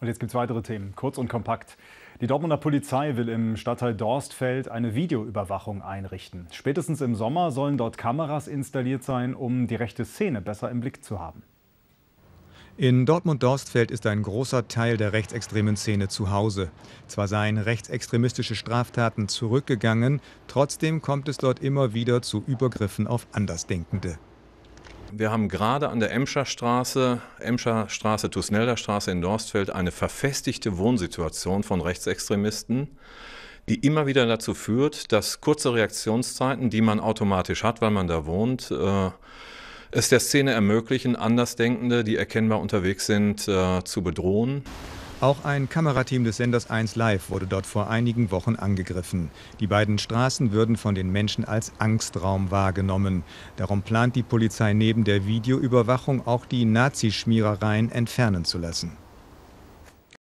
Und jetzt gibt es weitere Themen, kurz und kompakt. Die Dortmunder Polizei will im Stadtteil Dorstfeld eine Videoüberwachung einrichten. Spätestens im Sommer sollen dort Kameras installiert sein, um die rechte Szene besser im Blick zu haben. In Dortmund-Dorstfeld ist ein großer Teil der rechtsextremen Szene zu Hause. Zwar seien rechtsextremistische Straftaten zurückgegangen, trotzdem kommt es dort immer wieder zu Übergriffen auf Andersdenkende. Wir haben gerade an der Emscher Straße, Emscher Straße, Tusnelder Straße in Dorstfeld eine verfestigte Wohnsituation von Rechtsextremisten, die immer wieder dazu führt, dass kurze Reaktionszeiten, die man automatisch hat, weil man da wohnt, äh, es der Szene ermöglichen, Andersdenkende, die erkennbar unterwegs sind, äh, zu bedrohen. Auch ein Kamerateam des Senders 1 Live wurde dort vor einigen Wochen angegriffen. Die beiden Straßen würden von den Menschen als Angstraum wahrgenommen. Darum plant die Polizei neben der Videoüberwachung auch die Nazischmierereien entfernen zu lassen.